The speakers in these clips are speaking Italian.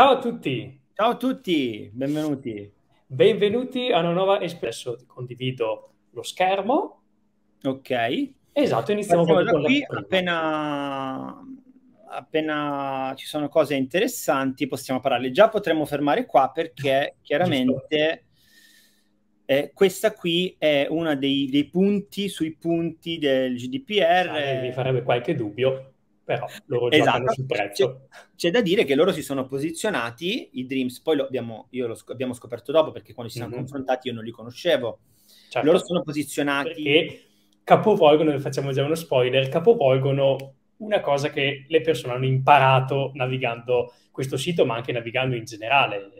Ciao a tutti. Ciao a tutti, benvenuti. Benvenuti a una nuova espresso. Condivido lo schermo. Ok. Esatto, iniziamo con da qui. Appena, appena ci sono cose interessanti possiamo parlare. Già potremmo fermare qua perché chiaramente... Eh, questa qui è uno dei, dei, punti sui punti del GDPR. Ah, mi farebbe qualche dubbio però loro esatto. sul prezzo. C'è, c'è, da dire che loro si sono posizionati, i Dreams, poi lo abbiamo, lo sc- abbiamo scoperto dopo perché quando ci siamo mm-hmm. confrontati io non li conoscevo. Certo. Loro sono posizionati... Perché capovolgono, facciamo già uno spoiler, capovolgono una cosa che le persone hanno imparato navigando questo sito, ma anche navigando in generale.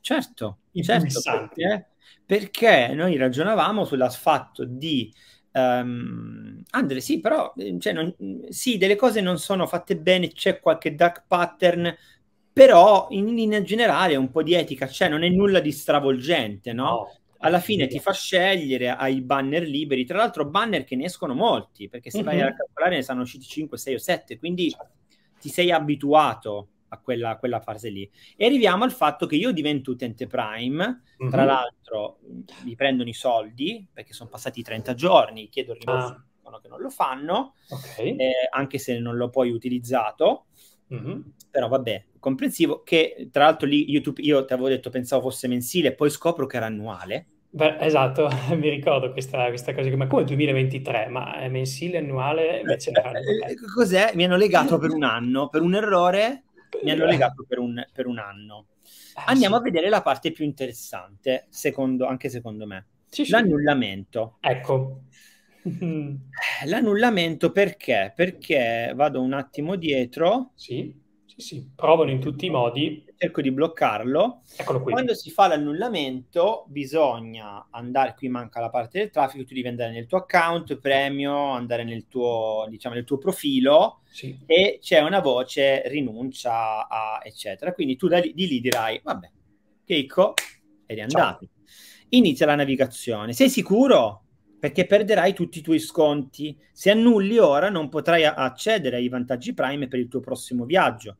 Certo, certo perché, perché noi ragionavamo sul fatto di Um, Andre, sì, però ehm, cioè, non, sì, delle cose non sono fatte bene, c'è qualche dark pattern, però in linea generale un po' di etica cioè non è nulla di stravolgente, no? no alla fine ti fa scegliere, hai banner liberi, tra l'altro banner che ne escono molti, perché se vai mm-hmm. a mhm. calcolare ne sono usciti 5, 6 o 7, quindi certo. ti sei abituato a quella, a quella, fase lì. E arriviamo al fatto che io divento utente Prime, mm-hmm. tra mhm. l'altro mi prendono i soldi perché sono passati 30 giorni, chiedo il rimborso, ah. che non lo fanno, okay. eh, anche se non l'ho poi utilizzato. Mm-hmm. Però vabbè, comprensivo che tra l'altro lì YouTube, io ti avevo detto pensavo fosse mensile, poi scopro che era annuale. Beh, esatto, mi ricordo questa, questa cosa, ma come 2023, ma è mensile, annuale? Invece eh, eh, cos'è? Mi hanno legato per un anno, per un errore, mi hanno legato per un, per un anno. Ah, Andiamo sì. a vedere la parte più interessante, secondo, anche secondo me. Sì, sì. L'annullamento. Ecco. L'annullamento perché? Perché vado un attimo dietro. Sì. Sì, provano in tutti i modi. Cerco di bloccarlo. Eccolo qui. Quando si fa l'annullamento, bisogna andare, qui manca la parte del traffico, tu devi andare nel tuo account, premio, andare nel tuo, diciamo, nel tuo profilo sì. e c'è una voce rinuncia a eccetera. Quindi tu da lì, di lì dirai, vabbè, clicco ed è andato. Ciao. Inizia la navigazione. Sei sicuro? perché perderai tutti i tuoi sconti. Se annulli ora non potrai accedere ai vantaggi Prime per il tuo prossimo viaggio.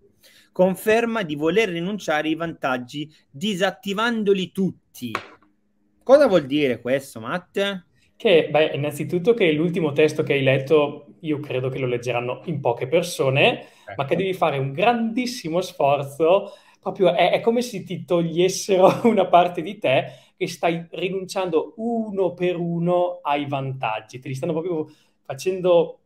Conferma di voler rinunciare ai vantaggi disattivandoli tutti. Cosa vuol dire questo, Matt? Che, beh, innanzitutto che l'ultimo testo che hai letto, io credo che lo leggeranno in poche persone, ecco. ma che ecco. devi fare un grandissimo sforzo, proprio è, è come se ti togliessero una parte di te che stai rinunciando uno per uno ai vantaggi, te li stanno proprio facendo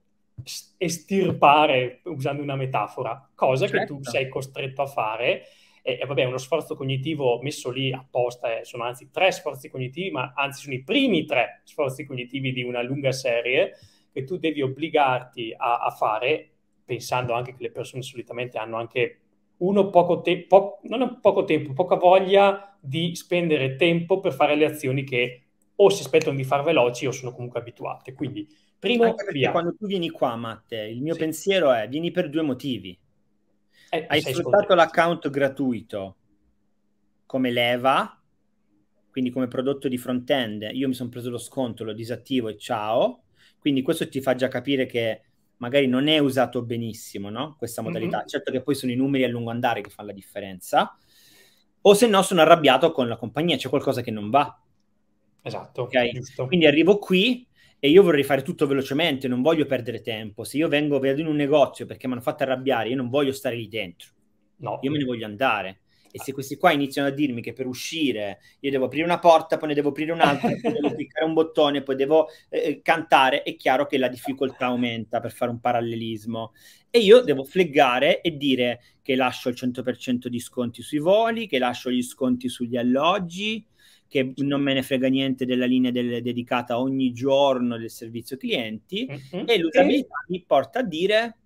estirpare, usando una metafora, cosa certo. che tu certo. sei costretto a fare. E, e vabbè, uno sforzo cognitivo messo lì apposta, eh, sono anzi tre sforzi cognitivi, ma anzi sono i primi tre sforzi cognitivi di una lunga serie che tu devi obbligarti a, a fare, pensando anche che le persone solitamente hanno anche uno poco, tempo, non poco tempo, poca voglia di spendere tempo per fare le azioni che o si aspettano di far veloci o sono comunque abituate. Quindi Primo, Anche perché via. quando tu vieni qua, Matte, il mio sì. pensiero è vieni per due motivi. Eh, Hai sfruttato l'account gratuito come leva, quindi come prodotto di front-end. Io mi sono preso lo sconto, lo disattivo e ciao. Quindi questo ti fa già capire che magari non è usato benissimo, no? Questa mm-hmm. modalità. Mm-hmm. Certo che poi sono i numeri a lungo andare che fanno la differenza. O se no sono arrabbiato con la compagnia, c'è qualcosa che non va. Esatto, okay? Quindi arrivo qui, e io vorrei fare tutto velocemente, non voglio perdere tempo. Se io vengo, vedo in un negozio perché mi hanno fatto arrabbiare, io non voglio stare lì dentro. No. Io me ne voglio andare. E ah. se questi qua iniziano a dirmi che per uscire io devo aprire una porta, poi ne devo aprire un'altra, poi devo cliccare un bottone, poi devo eh, eh, cantare, è chiaro che la difficoltà aumenta per fare un parallelismo. E io devo fleggare e dire che lascio il 100% di sconti sui voli, che lascio gli sconti sugli alloggi, che non me ne frega niente della linea del, dedicata ogni giorno del servizio clienti mm-hmm. e l'usabilità e... mi porta a dire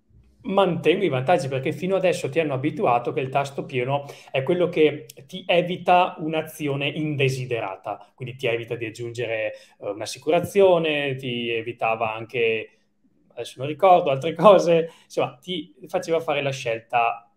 mantengo i vantaggi perché fino adesso ti hanno abituato che il tasto pieno è quello che ti evita un'azione indesiderata, quindi ti evita di aggiungere uh, un'assicurazione, ti evitava anche, adesso non ricordo, altre cose, insomma ti faceva fare la scelta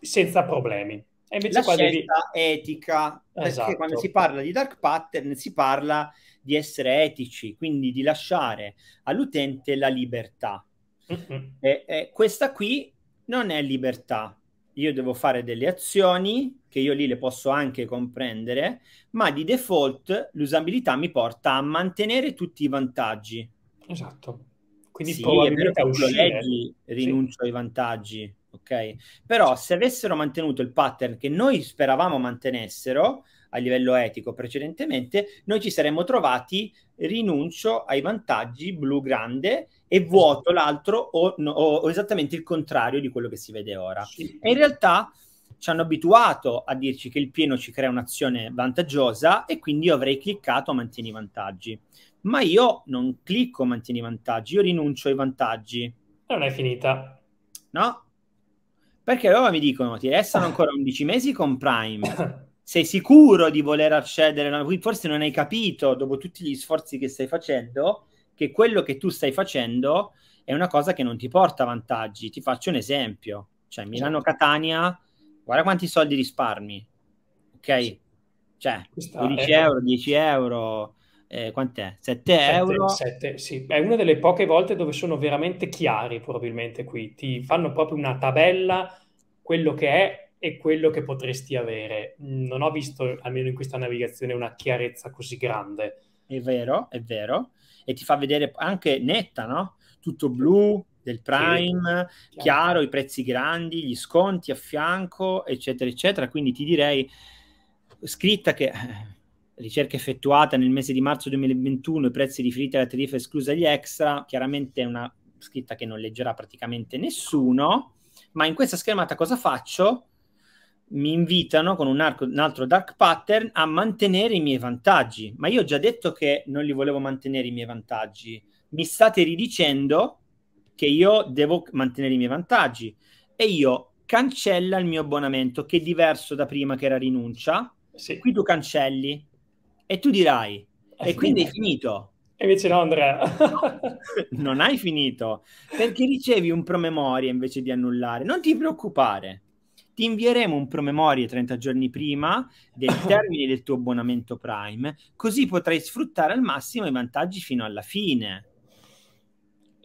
senza problemi. E invece la qua devi... etica, perché esatto. quando si parla di dark pattern si parla di essere etici, quindi di lasciare all'utente la libertà. Mm-hmm. E, e questa qui non è libertà, io devo fare delle azioni che io lì le posso anche comprendere, ma di default l'usabilità mi porta a mantenere tutti i vantaggi. Esatto. Quindi sì, probabilmente è vero che leggi, rinuncio sì. ai vantaggi, ok? Però se avessero mantenuto il pattern che noi speravamo mantenessero a livello etico precedentemente, noi ci saremmo trovati rinuncio ai vantaggi blu grande e esatto. vuoto l'altro o, no, o esattamente il contrario di quello che si vede ora. Sì. E in realtà ci hanno abituato a dirci che il pieno ci crea un'azione vantaggiosa e quindi io avrei cliccato mantieni vantaggi. Ma io non clicco mantieni vantaggi, io rinuncio ai vantaggi. Non è finita. No, perché loro mi dicono, ti restano ancora 11 mesi con Prime. Sei sicuro di voler accedere? forse non hai capito, dopo tutti gli sforzi che stai facendo, che quello che tu stai facendo è una cosa che non ti porta vantaggi. Ti faccio un esempio. Cioè, Milano-Catania, certo. guarda quanti soldi risparmi. Ok? Cioè, 12 euro, 10 euro eh, quant'è? 7, euro? 7, sì. È una delle poche volte dove sono veramente chiari probabilmente qui, ti fanno proprio una tabella, quello che è e quello che potresti avere. Non ho visto, almeno in questa navigazione, una chiarezza così grande. È vero, è vero. E ti fa vedere anche netta, no? Tutto blu, del Prime, sì, chiaro. chiaro. i prezzi grandi, gli sconti a fianco, eccetera, eccetera. Quindi ti direi, scritta che eh, ricerca effettuata nel mese di marzo 2021, i prezzi riferiti alla tariffa esclusa gli extra, chiaramente è una scritta che non leggerà praticamente nessuno, ma in questa schermata cosa faccio? Mi invitano con un, arco, un altro dark pattern a mantenere i miei vantaggi, ma io ho già detto che non li volevo mantenere i miei vantaggi, mi state ridicendo che io devo mantenere i miei vantaggi e io cancella il mio abbonamento che è diverso da prima che era rinuncia, sì. qui tu cancelli, e tu dirai, eh, e quindi è finito. E invece no, Andrea. non hai finito, perché ricevi un promemoria invece di annullare. Non ti preoccupare, ti invieremo un promemoria 30 giorni prima del termine del tuo abbonamento Prime, così potrai sfruttare al massimo i vantaggi fino alla fine.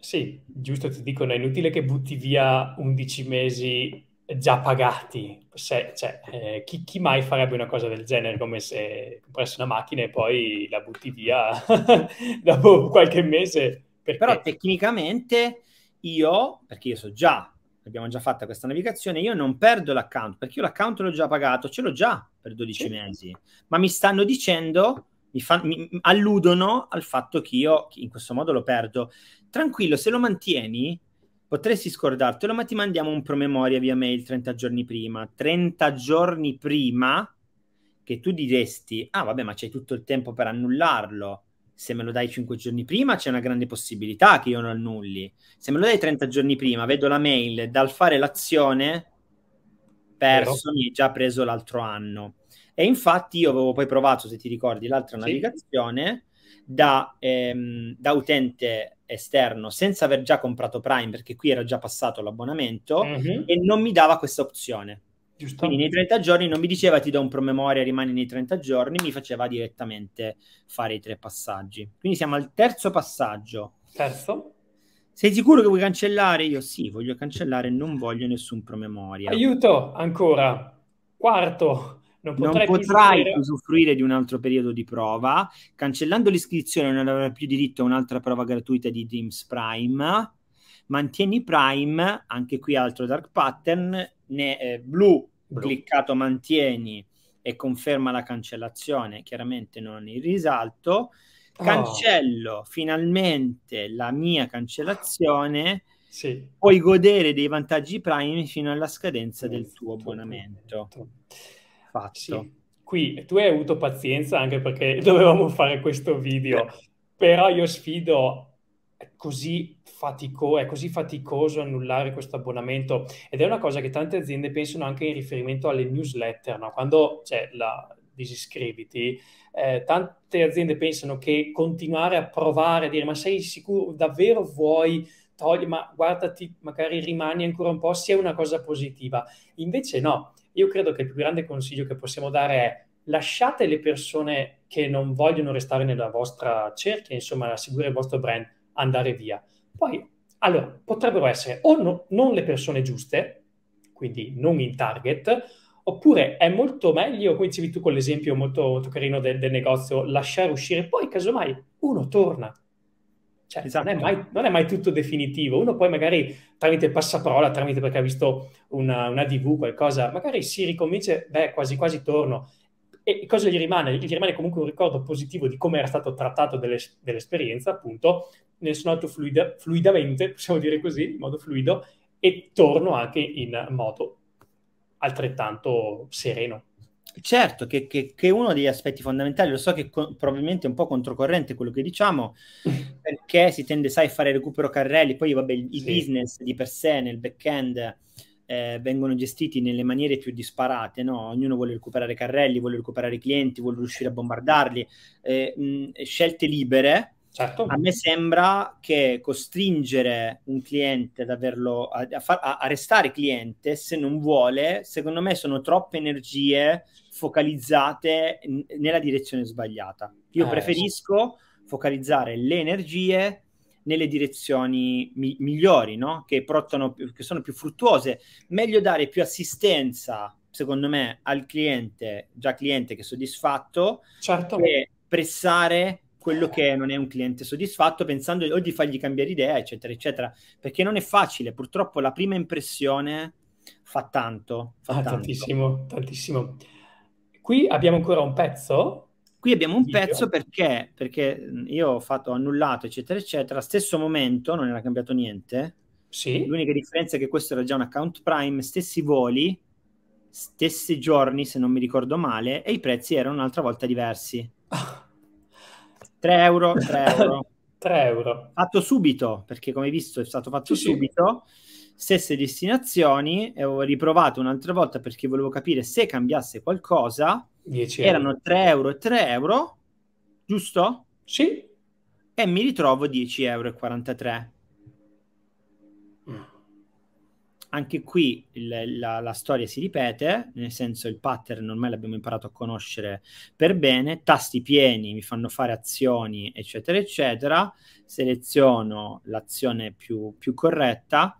Sì, giusto, ti dicono, è inutile che butti via 11 mesi già pagati. Se, cioè, eh, chi, chi, mai farebbe una cosa del genere come se compressi una macchina e poi la butti via dopo qualche mese? Perché? Però tecnicamente io, perché io so già, abbiamo già fatto questa navigazione, io non perdo l'account, perché io l'account l'ho già pagato, ce l'ho già per 12 sì. mesi, ma mi stanno dicendo... Mi, fa, mi alludono al fatto che io in questo modo lo perdo. Tranquillo, se lo mantieni, potresti scordartelo, ma ti mandiamo un promemoria via mail 30 giorni prima. 30 giorni prima che tu diresti, ah vabbè, ma c'è tutto il tempo per annullarlo. Se me lo dai 5 giorni prima c'è una grande possibilità che io non annulli. Se me lo dai 30 giorni prima, vedo la mail, dal fare l'azione, perso, mi hai già preso l'altro anno. E infatti io avevo poi provato, se ti ricordi, l'altra sì. navigazione da, ehm, da utente esterno senza aver già comprato Prime perché qui era già passato l'abbonamento mm-hmm. e non mi dava questa opzione. Quindi nei 30 giorni non mi diceva ti do un promemoria, rimani nei 30 giorni, mi faceva direttamente fare i tre passaggi. Quindi siamo al terzo passaggio. Terzo. Sei sicuro che vuoi cancellare? Io sì, voglio cancellare, non voglio nessun promemoria. Aiuto, ancora. Quarto non potrai, non potrai usufruire di un altro periodo di prova. Cancellando l'iscrizione non avrai più diritto a un'altra prova gratuita di Dreams Prime. Mantieni Prime, anche qui altro dark pattern, ne, eh, blu, blu, cliccato mantieni e conferma la cancellazione, chiaramente non il risalto. Oh. Cancello oh. finalmente la mia cancellazione. Sì. Puoi godere dei vantaggi Prime fino alla scadenza sì. del tuo abbonamento. Tutto fatto. Sì. Qui tu hai avuto pazienza anche perché dovevamo fare questo video, eh. però io sfido così, fatico, è così faticoso annullare questo abbonamento ed è una cosa che tante aziende pensano anche in riferimento alle newsletter, no? quando c'è la disiscriviti, eh, tante aziende pensano che continuare a provare, a dire ma sei sicuro, davvero vuoi togli, ma guardati, magari rimani ancora un po', sia una cosa positiva. Invece no, io credo che il più grande consiglio che possiamo dare è lasciate le persone che non vogliono restare nella vostra cerchia, insomma, a seguire il vostro brand, andare via. Poi, allora, potrebbero essere o no, non le persone giuste, quindi non in target, oppure è molto meglio, come dicevi tu con l'esempio molto, molto carino del, del negozio, lasciare uscire, poi casomai uno torna, cioè, esatto. non, è esatto. mai, non, è mai, tutto definitivo. Uno poi magari tramite passaparola, tramite perché ha visto una, una DV, qualcosa, magari si riconvince, beh, quasi quasi torno. E cosa gli rimane? Gli rimane comunque un ricordo positivo di come era stato trattato delle, dell'esperienza, appunto, ne sono andato fluida, fluidamente, possiamo dire così, in modo fluido, e torno anche in modo altrettanto sereno. Certo, che, che, che, uno degli aspetti fondamentali, lo so che co- probabilmente è un po' controcorrente quello che diciamo, perché si tende, sai, a fare recupero carrelli, poi vabbè, i sì. business di per sé nel back-end eh, vengono gestiti nelle maniere più disparate, no? Ognuno vuole recuperare carrelli, vuole recuperare i clienti, vuole riuscire a bombardarli. Eh, mh, scelte libere, Certo. A me sembra che costringere un cliente ad averlo, a, a, far, a, restare cliente se non vuole, secondo me sono troppe energie focalizzate n- nella direzione sbagliata. Io eh, preferisco sì. focalizzare le energie nelle direzioni mi- migliori, no? che, portano, che sono più fruttuose. Meglio dare più assistenza, secondo me, al cliente, già cliente che è soddisfatto, certo. che pressare quello che non è un cliente soddisfatto pensando o di fargli cambiare idea, eccetera, eccetera. Perché non è facile, purtroppo la prima impressione fa tanto. Fa ah, tanto. Tantissimo, tantissimo. Qui abbiamo ancora un pezzo. Qui abbiamo un pezzo perché, perché io ho fatto annullato, eccetera, eccetera. Stesso momento, non era cambiato niente. Sì. L'unica differenza è che questo era già un account Prime, stessi voli, stessi giorni, se non mi ricordo male, e i prezzi erano un'altra volta diversi. Ah, 3 euro, 3 euro. 3 euro. Fatto subito, perché come visto è stato fatto sì, subito. Sì. Stesse destinazioni, e ho riprovato un'altra volta perché volevo capire se cambiasse qualcosa. 10 euro. Erano 3 euro e 3 euro, giusto? Sì. E mi ritrovo 10,43 euro. anche qui il, la, la, storia si ripete, nel senso il pattern ormai l'abbiamo imparato a conoscere per bene, tasti pieni mi fanno fare azioni, eccetera, eccetera, seleziono l'azione più, più corretta.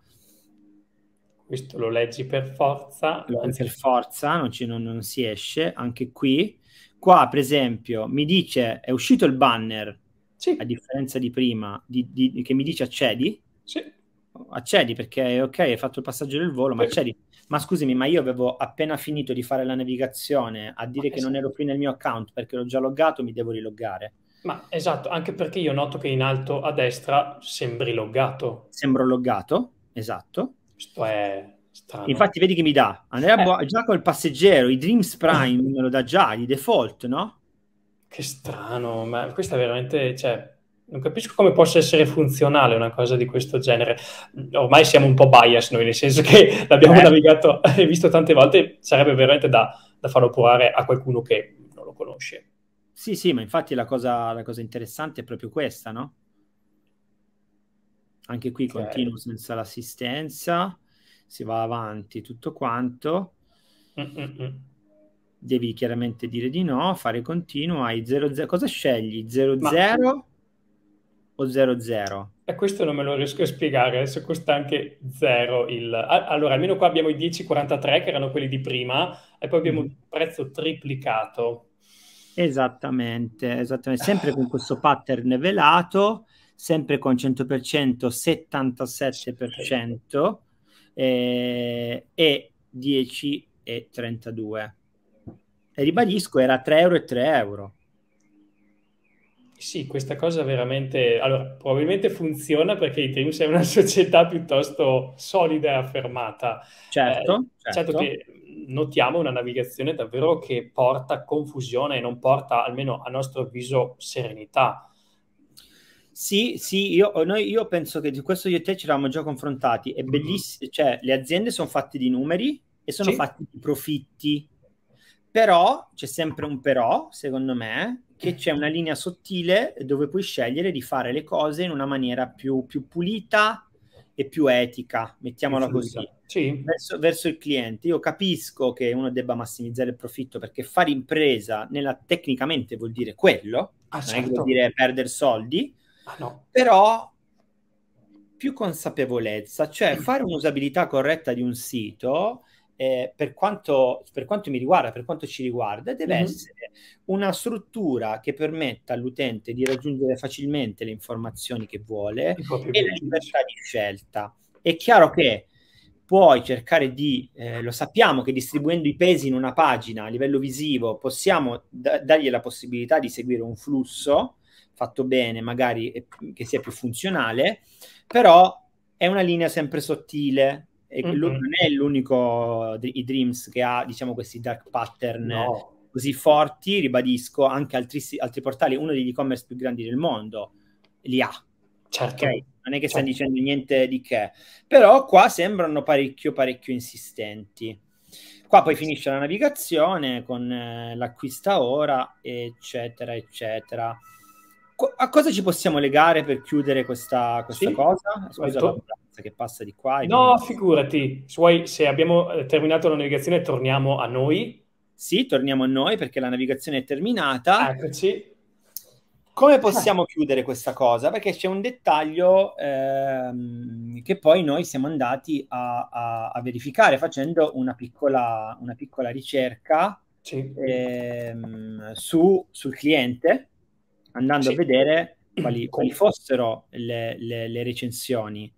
Questo lo leggi per forza. Lo leggi per forza, non, ci, non, non si esce, anche qui. Qua, per esempio, mi dice, è uscito il banner, sì. a differenza di prima, di, di, che mi dice accedi. Sì accedi perché ok, hai fatto il passaggio del volo, ma accedi. Ma scusami, ma io avevo appena finito di fare la navigazione a dire ma che esatto. non ero più nel mio account perché l'ho già loggato, mi devo riloggare. Ma esatto, anche perché io noto che in alto a destra sembri loggato. Sembro loggato, esatto. Questo è strano. Infatti vedi che mi dà Andrea eh. Bo- già col passeggero, i Dreams Prime me lo dà già di default, no? Che strano, ma questa è veramente, cioè, non capisco come possa essere funzionale una cosa di questo genere. Ormai siamo un po' bias noi, nel senso che l'abbiamo eh. navigato e visto tante volte, sarebbe veramente da, da farlo provare a qualcuno che non lo conosce. Sì, sì, ma infatti la cosa, la cosa interessante è proprio questa, no? Anche qui okay. continuo senza l'assistenza, si va avanti tutto quanto. mm mm Devi chiaramente dire di no, fare continuo, hai 00, cosa scegli? 00? Ma o 00? E questo non me lo riesco a spiegare, adesso costa anche 0 il... Allora, almeno qua abbiamo i 10,43 che erano quelli di prima e poi abbiamo mm. il prezzo triplicato. Esattamente, esattamente, sempre con questo pattern velato, sempre con 100%, 77% eh, e 10,32. E ribadisco, era 3 euro e 3 euro. Sì, questa cosa veramente... Allora, probabilmente funziona perché i Itrius è una società piuttosto solida e affermata. Certo, eh, certo. certo. che notiamo una navigazione davvero che porta confusione e non porta, almeno a nostro avviso, serenità. Sì, sì, io, noi, io penso che di questo io e te ci eravamo già confrontati. È bellissimo, mm-hmm. cioè le aziende sono fatte di numeri e sono sì. fatte di profitti. Però, c'è sempre un però, secondo me, che c'è una linea sottile dove puoi scegliere di fare le cose in una maniera più, più pulita e più etica, mettiamola così, sì. verso, verso, il cliente. Io capisco che uno debba massimizzare il profitto perché fare impresa nella, tecnicamente vuol dire quello, ah, non certo. vuol dire perdere soldi, ah, no. però più consapevolezza, cioè fare un'usabilità corretta di un sito, eh, per, quanto, per, quanto, mi riguarda, per quanto ci riguarda, deve mm-hmm. essere una struttura che permetta all'utente di raggiungere facilmente le informazioni che vuole e la libertà di scelta. È chiaro che puoi cercare di, eh, lo sappiamo che distribuendo i pesi in una pagina a livello visivo possiamo da- dargli la possibilità di seguire un flusso fatto bene, magari che sia più funzionale, però è una linea sempre sottile, e mm-hmm. non è l'unico i Dreams che ha diciamo questi dark pattern no così forti, ribadisco, anche altri, altri portali, uno degli e-commerce più grandi del mondo, li ha. Certo. Okay? Non è che certo. stiano dicendo niente di che, però qua sembrano parecchio, parecchio insistenti. Qua poi finisce la navigazione con eh, l'acquista ora, eccetera, eccetera. Co- a cosa ci possiamo legare per chiudere questa, questa sì, cosa? Scusa la che passa di qua. No, quindi... figurati, se, vuoi, se abbiamo eh, terminato la navigazione torniamo a noi sì, torniamo a noi perché la navigazione è terminata. Eccoci. Come possiamo ah. chiudere questa cosa? Perché c'è un dettaglio ehm, che poi noi siamo andati a, a, a verificare facendo una piccola, una piccola ricerca sì. ehm, su, sul cliente, andando sì. a vedere quali, quali fossero le, le, le recensioni.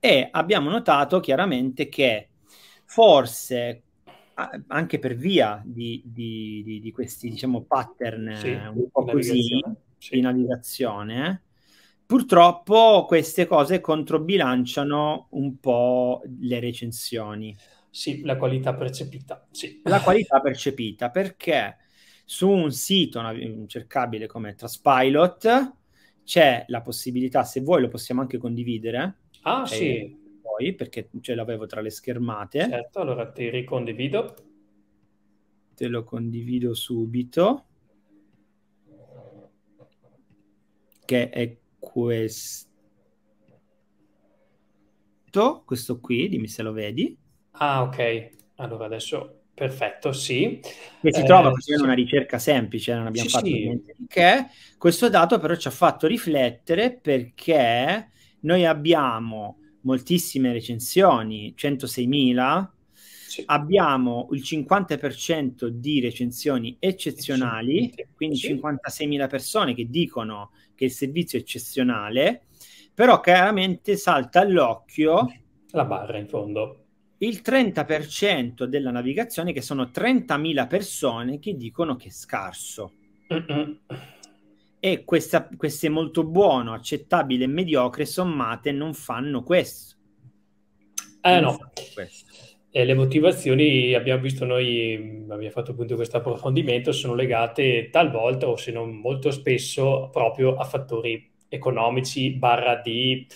E abbiamo notato chiaramente che forse anche per via di, di, di, di questi diciamo, pattern sì, eh, un po' così sì. di navigazione, purtroppo queste cose controbilanciano un po' le recensioni. Sì, la qualità percepita. Sì. La qualità percepita perché su un sito cercabile come Traspilot c'è la possibilità, se vuoi lo possiamo anche condividere. Ah, e... Eh, sì poi, perché ce l'avevo tra le schermate. Certo, allora ti ricondivido. Te lo condivido subito. Che è questo. Questo qui, dimmi se lo vedi. Ah, ok. Allora adesso Perfetto, sì. Che si eh, trova facendo sì. una ricerca semplice, non abbiamo sì, fatto sì. niente di che. Questo dato però ci ha fatto riflettere perché noi abbiamo moltissime recensioni, 106.000, sì. abbiamo il 50% di recensioni eccezionali, quindi sì. 56.000 persone che dicono che il servizio è eccezionale, però chiaramente salta all'occhio la barra in fondo. Il 30% della navigazione, che sono 30.000 persone che dicono che è scarso. Mm-mm. E questa, queste molto buono, accettabile e mediocre sommate non fanno questo. Eh non no. Questo. E le motivazioni, abbiamo visto noi, abbiamo fatto appunto questo approfondimento, sono legate talvolta o se non molto spesso proprio a fattori economici barra di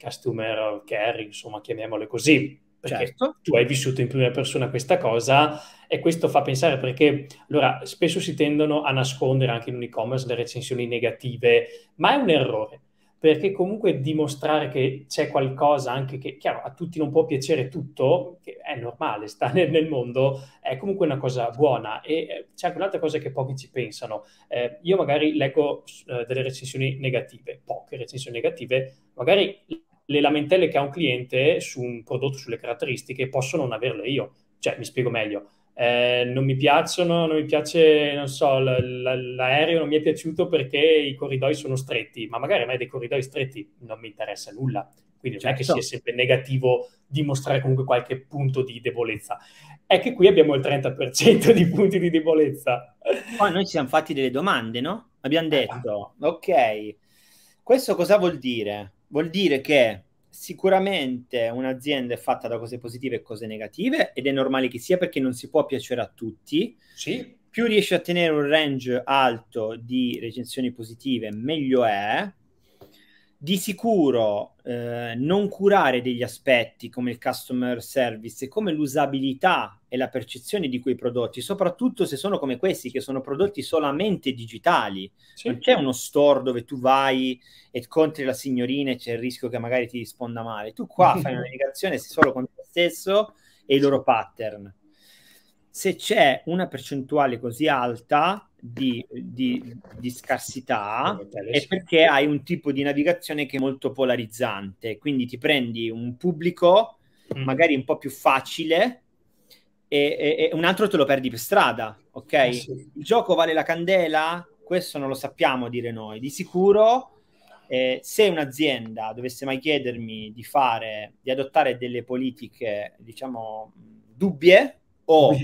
customer care, insomma chiamiamole così perché certo. tu hai vissuto in prima persona questa cosa e questo fa pensare perché allora spesso si tendono a nascondere anche in un e-commerce le recensioni negative, ma è un errore perché comunque dimostrare che c'è qualcosa anche che, chiaro, a tutti non può piacere tutto, che è normale, sta nel, nel mondo, è comunque una cosa buona e eh, c'è anche un'altra cosa che pochi ci pensano. Eh, io magari leggo eh, delle recensioni negative, poche recensioni negative, magari le lamentele che ha un cliente su un prodotto, sulle caratteristiche, posso non averle io. Cioè, mi spiego meglio. Eh, non mi piacciono, non mi piace, non so, l- l- l'aereo non mi è piaciuto perché i corridoi sono stretti, ma magari a me dei corridoi stretti non mi interessa nulla. Quindi certo. non è che certo. sia sempre negativo dimostrare comunque qualche punto di debolezza. È che qui abbiamo il 30% di punti di debolezza. Poi noi ci siamo fatti delle domande, no? Abbiamo eh. detto, ah. ok, questo cosa vuol dire? vuol dire che sicuramente un'azienda è fatta da cose positive e cose negative ed è normale che sia perché non si può piacere a tutti. Sì. Più riesci a tenere un range alto di recensioni positive, meglio è. Di sicuro eh, non curare degli aspetti come il customer service come l'usabilità e la percezione di quei prodotti, soprattutto se sono come questi, che sono prodotti solamente digitali. Sì. Non c'è uno store dove tu vai e contri la signorina e c'è il rischio che magari ti risponda male. Tu qua fai una navigazione solo con te stesso e i loro pattern. Se c'è una percentuale così alta, di, di, di, scarsità è perché hai un tipo di navigazione che è molto polarizzante, quindi ti prendi un pubblico mm. magari un po' più facile e, e, e un altro te lo perdi per strada, ok? Eh, sì. Il gioco vale la candela? Questo non lo sappiamo dire noi, di sicuro eh, se un'azienda dovesse mai chiedermi di fare, di adottare delle politiche, diciamo, dubbie o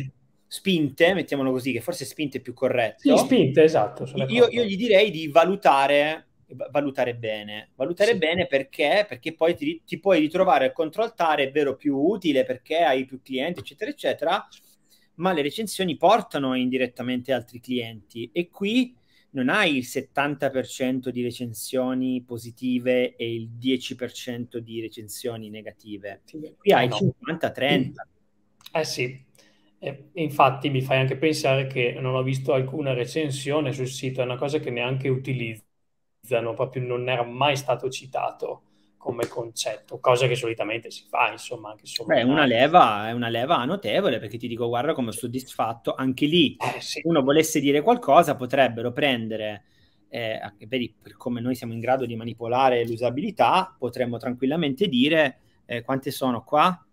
spinte, mettiamolo così, che forse spinte è più corretto. Sì, spinte, esatto. Io, io, gli direi di valutare, valutare bene. Valutare sì. bene perché? Perché poi ti, ti puoi ritrovare a controllare, è vero, più utile perché hai più clienti, eccetera, eccetera, ma le recensioni portano indirettamente altri clienti e qui non hai il 70% di recensioni positive e il 10% di recensioni negative. Qui hai il eh no. 50-30. Eh sì, infatti mi fai anche pensare che non ho visto alcuna recensione sul sito, è una cosa che neanche utilizzano, proprio non era mai stato citato come concetto, cosa che solitamente si fa, insomma, anche Beh, una leva, è una leva notevole perché ti dico, guarda come soddisfatto, anche lì, eh, sì. se uno volesse dire qualcosa, potrebbero prendere, eh, vedi, per come noi siamo in grado di manipolare l'usabilità, potremmo tranquillamente dire eh, quante sono qua,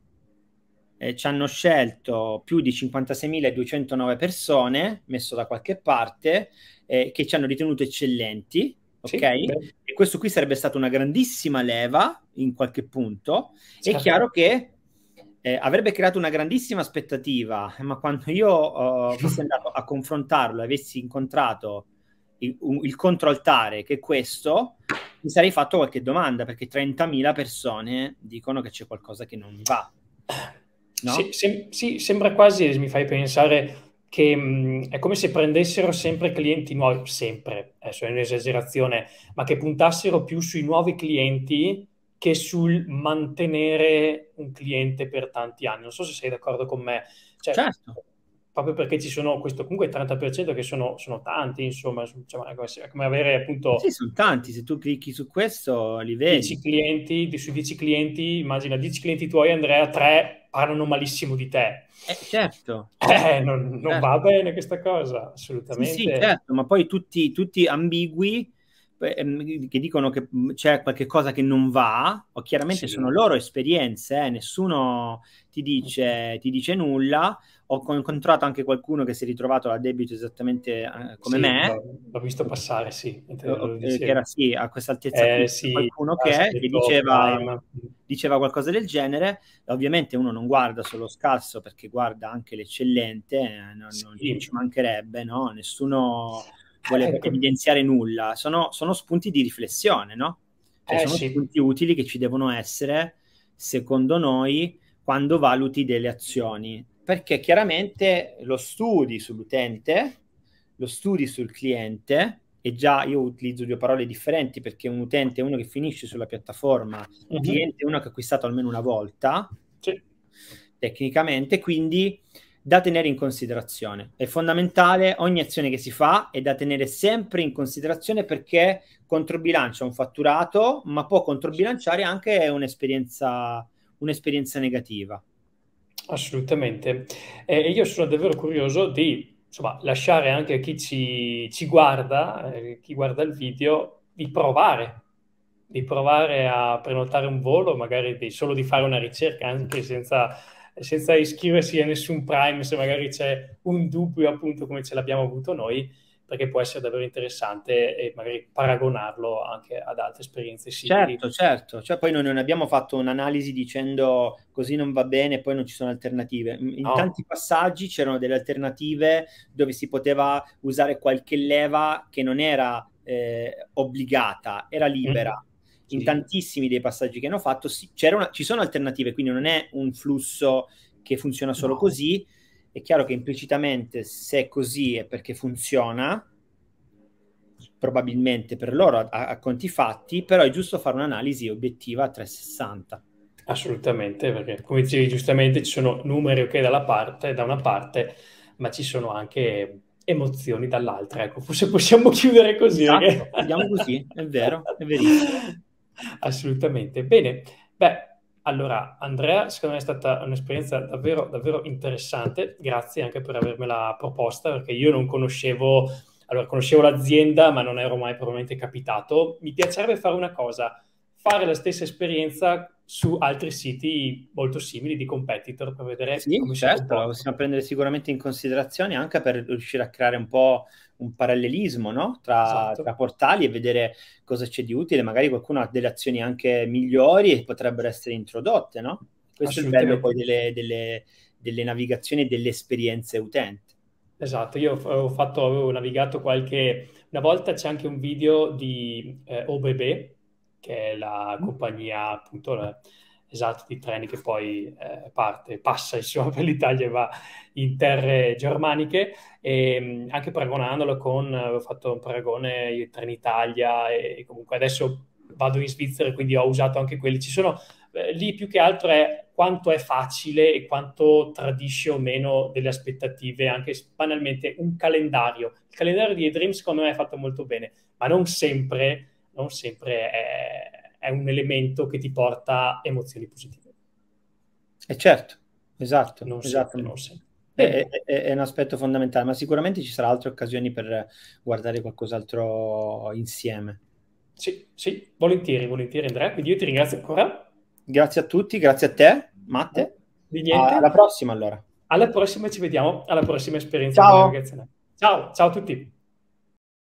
eh, ci hanno scelto più di 56.209 persone, messo da qualche parte, eh, che ci hanno ritenuto eccellenti. ok? Beh. e questo qui sarebbe stata una grandissima leva in qualche punto. Sì, È certo. chiaro che eh, avrebbe creato una grandissima aspettativa, ma quando io uh, oh, fossi andato a confrontarlo, avessi incontrato il, un, il controaltare che è questo, mi sarei fatto qualche domanda perché 30.000 persone dicono che c'è qualcosa che non va. Eh, No? Se, se, sì, sembra quasi, mi fai pensare che mh, mm, è come se prendessero sempre clienti nuovi, sempre, adesso è un'esagerazione, ma che puntassero più sui nuovi clienti che sul mantenere un cliente per tanti anni. Non so se sei d'accordo con me. Cioè, certo. Proprio perché ci sono questo comunque 30% che sono, sono tanti, insomma, diciamo, è, come come avere appunto... Sì, sono tanti, se tu clicchi su questo li vedi. 10 clienti, su 10 clienti, immagina 10 clienti tuoi Andrea, 3 parlano malissimo di te. Eh, certo. Eh, non, non certo. va bene questa cosa, assolutamente. Sì, sì certo, ma poi tutti, tutti ambigui ehm, che dicono che mm, c'è qualche cosa che non va, o chiaramente sì. sono loro esperienze, eh, nessuno ti dice, ti dice nulla, ho incontrato anche qualcuno che si è ritrovato a debito esattamente eh, come sì, me. L'ho visto passare, sì. che era sì, a questa altezza eh, sì, qualcuno che, che diceva, diceva qualcosa del genere. Ovviamente uno non guarda solo scarso perché guarda anche l'eccellente, eh, non, sì. non ci mancherebbe, no? Nessuno eh, vuole eh, evidenziare nulla. Sono, sono, spunti di riflessione, no? Cioè, sono sì. spunti utili che ci devono essere, secondo noi, quando valuti delle azioni perché chiaramente lo studi sull'utente, lo studi sul cliente, e già io utilizzo due parole differenti perché un utente è uno che finisce sulla piattaforma, un mm-hmm. cliente è uno che ha acquistato almeno una volta, sì. tecnicamente, quindi da tenere in considerazione. È fondamentale ogni azione che si fa è da tenere sempre in considerazione perché controbilancia un fatturato, ma può controbilanciare anche un'esperienza, un'esperienza negativa. Assolutamente. E io sono davvero curioso di insomma, lasciare anche a chi ci, ci guarda, eh, chi guarda il video, di provare, di provare a prenotare un volo, magari di, solo di fare una ricerca, anche senza, senza iscriversi a nessun Prime, se magari c'è un dubbio, appunto, come ce l'abbiamo avuto noi perché può essere davvero interessante e magari paragonarlo anche ad altre esperienze simili. Certo, certo, cioè poi noi non abbiamo fatto un'analisi dicendo così non va bene, e poi non ci sono alternative. In no. tanti passaggi c'erano delle alternative dove si poteva usare qualche leva che non era eh, obbligata, era libera. Mm. In tantissimi dei passaggi che hanno fatto sì, una, ci sono alternative, quindi non è un flusso che funziona solo no. così, è chiaro che implicitamente se è così è perché funziona, probabilmente per loro a, a conti fatti, però è giusto fare un'analisi obiettiva a 360. Assolutamente, perché come dicevi giustamente ci sono numeri ok dalla parte, da una parte, ma ci sono anche emozioni dall'altra. Ecco, forse possiamo chiudere così. Esatto, eh. andiamo così, è vero, è verissimo. Assolutamente. Bene, beh, allora, Andrea, secondo me è stata un'esperienza davvero, davvero interessante. Grazie anche per avermela proposta, perché io non conoscevo, allora, conoscevo l'azienda, ma non ero mai probabilmente capitato. Mi piacerebbe fare una cosa, fare la stessa esperienza su altri siti molto simili di competitor per vedere sì, come certo, lo possiamo prendere sicuramente in considerazione anche per riuscire a creare un po' un parallelismo no? tra, esatto. tra, portali e vedere cosa c'è di utile, magari qualcuno ha delle azioni anche migliori e potrebbero essere introdotte, no? Questo è il bello poi delle, delle, delle navigazioni e delle esperienze utente. Esatto, io avevo, fatto, avevo navigato qualche... Una volta c'è anche un video di eh, OBB, che è la mm. compagnia appunto la, esatto, di treni che poi eh, parte, passa insomma per l'Italia e va in terre germaniche e mm, anche paragonandolo con, ho fatto un paragone Trenitalia e, e comunque adesso vado in Svizzera quindi ho usato anche quelli, ci sono eh, lì più che altro è quanto è facile e quanto tradisce o meno delle aspettative, anche banalmente un calendario. Il calendario di A Dream secondo me è fatto molto bene, ma non sempre non sempre è, è un elemento che ti porta emozioni positive. E eh, certo, esatto. Non esatto. Sempre, non sempre. È, è, è, un aspetto fondamentale, ma sicuramente ci saranno altre occasioni per guardare qualcos'altro insieme. Sì, sì, volentieri, volentieri Andrea, quindi io ti ringrazio ancora. Grazie a tutti, grazie a te, Matte. Di niente. Alla prossima allora. Alla prossima ci vediamo, alla prossima esperienza. Ciao. Ciao, ciao a tutti.